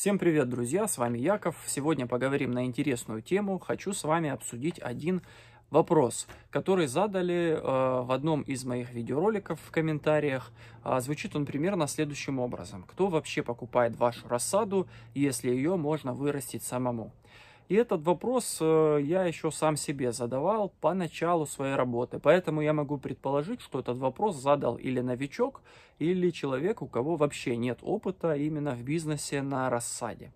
Всем привет, друзья, с вами Яков. Сегодня поговорим на интересную тему. Хочу с вами обсудить один вопрос, который задали э, в одном из моих видеороликов в комментариях. Э, звучит он примерно следующим образом. Кто вообще покупает вашу рассаду, если ее можно вырастить самому? И этот вопрос э, я еще сам себе задавал по началу своей работы. Поэтому я могу предположить, что этот вопрос задал или новичок, или человек, у кого вообще нет опыта именно в бизнесе на рассаде.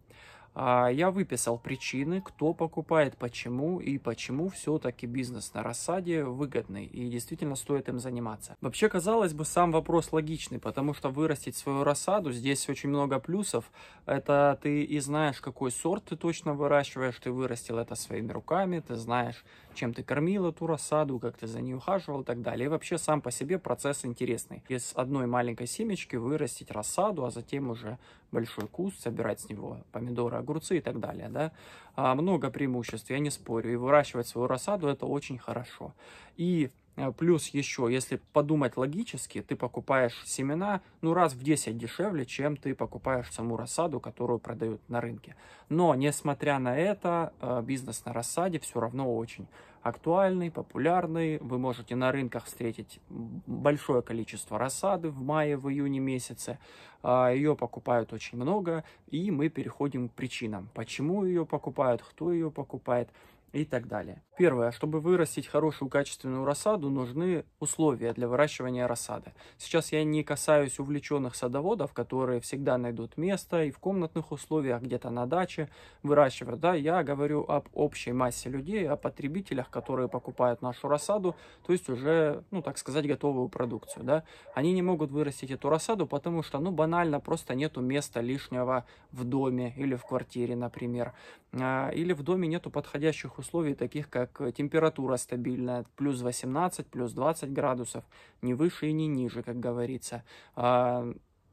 А я выписал причины, кто покупает, почему и почему все-таки бизнес на рассаде выгодный и действительно стоит им заниматься. Вообще, казалось бы, сам вопрос логичный, потому что вырастить свою рассаду здесь очень много плюсов. Это ты и знаешь, какой сорт ты точно выращиваешь, ты вырастил это своими руками, ты знаешь, чем ты кормил эту рассаду, как ты за ней ухаживал и так далее. И вообще сам по себе процесс интересный. Из одной маленькой семечки вырастить рассаду, а затем уже большой куст, собирать с него помидоры, огурцы и так далее. Да? А, много преимуществ, я не спорю. И выращивать свою рассаду это очень хорошо. И Э, плюс еще, если подумать логически, ты покупаешь семена ну раз в 10 дешевле, чем ты покупаешь саму рассаду, которую продают на рынке. Но, несмотря на это, э, бизнес на рассаде все равно очень актуальный, популярный. Вы можете на рынках встретить большое количество рассады в мае, в июне месяце. Э, ее покупают очень много, и мы переходим к причинам. Почему ее покупают, кто ее покупает и так далее. Первое. Чтобы вырастить хорошую качественную рассаду, нужны условия для выращивания рассады. Сейчас я не касаюсь увлеченных садоводов, которые всегда найдут место и в комнатных условиях, где-то на даче выращивают. Да, я говорю об общей массе людей, о потребителях, которые покупают нашу рассаду, то есть уже, ну так сказать, готовую продукцию. Да. Они не могут вырастить эту рассаду, потому что, ну банально, просто нету места лишнего в доме или в квартире, например. А, или в доме нету подходящих условий условий, таких как э, температура стабильная, плюс 18, плюс 20 градусов, не выше и не ниже, как говорится. А,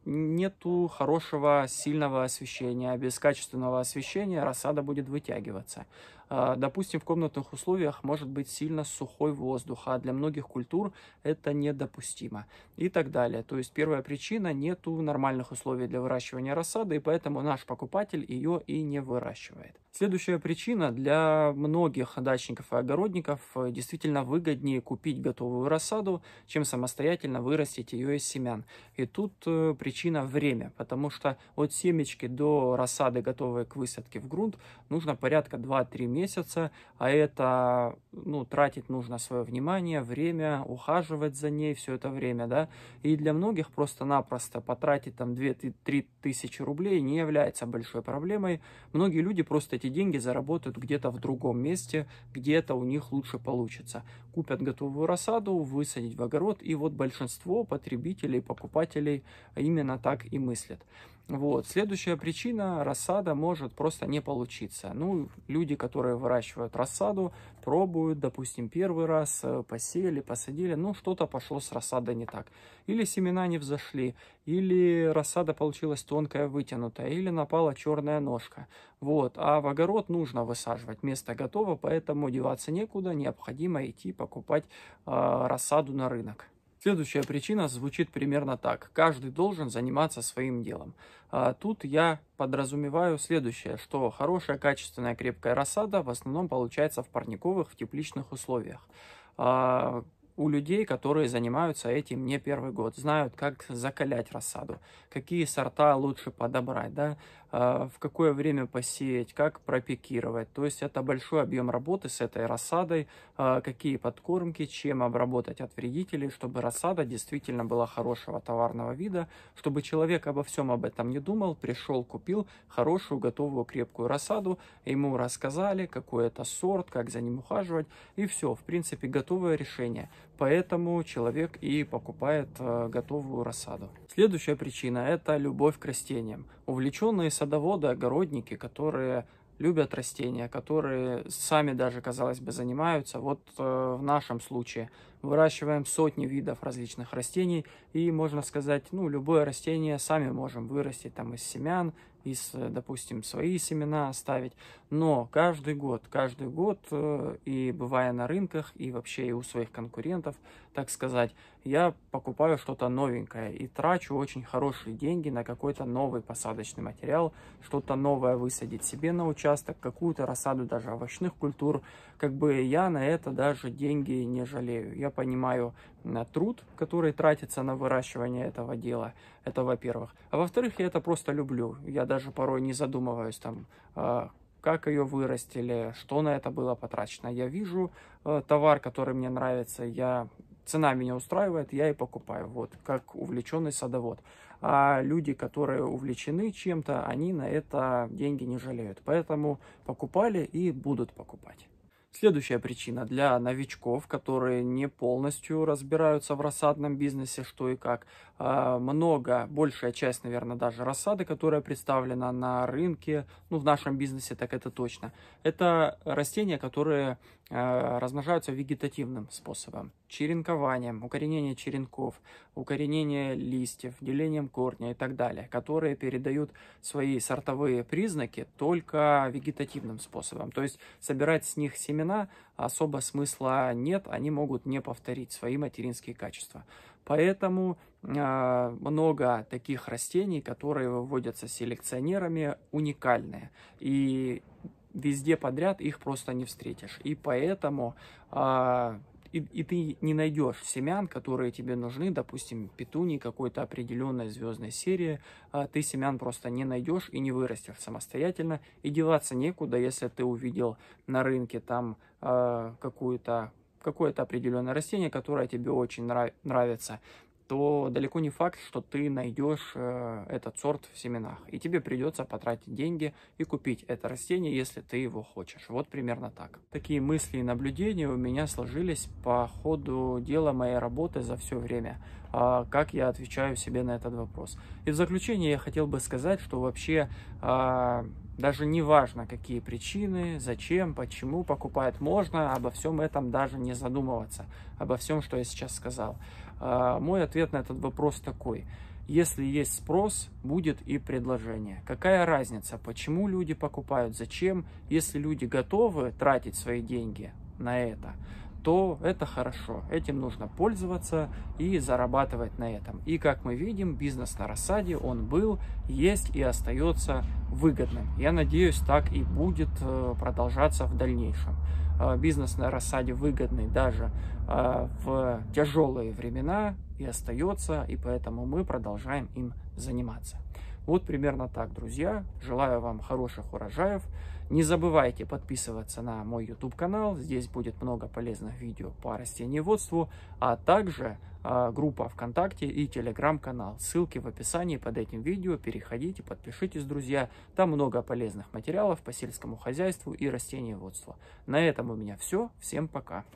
нету хорошего сильного освещения. Без качественного освещения рассада будет вытягиваться. А, допустим, в комнатных условиях может быть сильно сухой воздух, а для многих культур это недопустимо и так далее. То есть первая причина – нету нормальных условий для выращивания рассады, и поэтому наш покупатель ее и не выращивает. Следующая причина – для многих дачников и огородников действительно выгоднее купить готовую рассаду, чем самостоятельно вырастить ее из семян. И тут э, причина причина – время, потому что от семечки до рассады, готовой к высадке в грунт, нужно порядка 2-3 месяца, а это, ну, тратить нужно свое внимание, время, ухаживать за ней все это время, да, и для многих просто-напросто потратить там 2-3 тысячи рублей не является большой проблемой, многие люди просто эти деньги заработают где-то в другом месте, где-то у них лучше получится, купят готовую рассаду, высадить в огород, и вот большинство потребителей, покупателей именно именно так и мыслят. Вот. Следующая причина – рассада может просто не получиться. Ну, люди, которые выращивают рассаду, пробуют, допустим, первый раз э, посеяли, посадили, ну, что-то пошло с рассадой не так. Или семена не взошли, или рассада получилась тонкая, вытянутая, или напала черная ножка. Вот. А в огород нужно высаживать, место готово, поэтому деваться некуда, необходимо идти покупать э, рассаду на рынок. Следующая причина звучит примерно так. Каждый должен заниматься своим делом. А тут я подразумеваю следующее, что хорошая качественная крепкая рассада в основном получается в парниковых, в тепличных условиях. А у людей, которые занимаются этим не первый год, знают, как закалять рассаду, какие сорта лучше подобрать, да, а, в какое время посеять, как пропикировать. То есть это большой объем работы с этой рассадой, а, какие подкормки, чем обработать от вредителей, чтобы рассада действительно была хорошего товарного вида, чтобы человек обо всем об этом не думал, пришел, купил хорошую, готовую, крепкую рассаду, ему рассказали, какой это сорт, как за ним ухаживать, и все, в принципе, готовое решение. Поэтому человек и покупает а, готовую рассаду. Следующая причина – это любовь к растениям. Увлеченные садоводы, огородники, которые любят растения, которые сами даже, казалось бы, занимаются. Вот э, в нашем случае выращиваем сотни видов различных растений, и можно сказать, ну, любое растение сами можем вырастить там из семян, из, э, допустим, свои семена оставить. Но каждый год, каждый год, э, и бывая на рынках, и вообще и у своих конкурентов, так сказать, я покупаю что-то новенькое и трачу очень хорошие деньги на какой-то новый посадочный материал, что-то новое высадить себе на участок, какую-то рассаду даже овощных культур. Как бы я на это даже деньги не жалею. Я понимаю на э, труд, который тратится на выращивание этого дела. Это во-первых. А во-вторых, я это просто люблю. Я даже даже порой не задумываюсь там, а, как ее вырастили, что на это было потрачено. Я вижу э, товар, который мне нравится, я цена меня устраивает, я и покупаю. Вот как увлеченный садовод. А люди, которые увлечены чем-то, они на это деньги не жалеют. Поэтому покупали и будут покупать. Следующая причина для новичков, которые не полностью разбираются в рассадном бизнесе, что и как. А, много, большая часть, наверное, даже рассады, которая представлена на рынке, ну, в нашем бизнесе так это точно. Это растения, которые а, размножаются вегетативным способом. Черенкованием, укоренение черенков, укоренение листьев, делением корня и так далее, которые передают свои сортовые признаки только вегетативным способом. То есть собирать с них семена семена особо смысла нет, они могут не повторить свои материнские качества. Поэтому э, много таких растений, которые выводятся селекционерами, уникальные. И везде подряд их просто не встретишь. И поэтому э, и, и ты не найдешь семян, которые тебе нужны, допустим, петуни какой-то определенной звездной серии, а ты семян просто не найдешь и не вырастешь самостоятельно, и деваться некуда, если ты увидел на рынке там э, какую-то какое-то определенное растение, которое тебе очень нрав- нравится, то далеко не факт, что ты найдешь э, этот сорт в семенах. И тебе придется потратить деньги и купить это растение, если ты его хочешь. Вот примерно так. Такие мысли и наблюдения у меня сложились по ходу дела моей работы за все время. А как я отвечаю себе на этот вопрос. И в заключение я хотел бы сказать, что вообще а, даже не важно, какие причины, зачем, почему покупает, можно обо всем этом даже не задумываться, обо всем, что я сейчас сказал. А, мой ответ на этот вопрос такой. Если есть спрос, будет и предложение. Какая разница, почему люди покупают, зачем, если люди готовы тратить свои деньги на это, то это хорошо. Этим нужно пользоваться и зарабатывать на этом. И как мы видим, бизнес на рассаде, он был, есть и остается выгодным. Я надеюсь, так и будет э, продолжаться в дальнейшем. Э, бизнес на рассаде выгодный даже э, в тяжелые времена и остается, и поэтому мы продолжаем им заниматься. Вот примерно так, друзья. Желаю вам хороших урожаев. Не забывайте подписываться на мой YouTube канал. Здесь будет много полезных видео по растениеводству, а также э, группа ВКонтакте и телеграм-канал. Ссылки в описании под этим видео. Переходите, подпишитесь, друзья. Там много полезных материалов по сельскому хозяйству и растениеводству. На этом у меня все. Всем пока.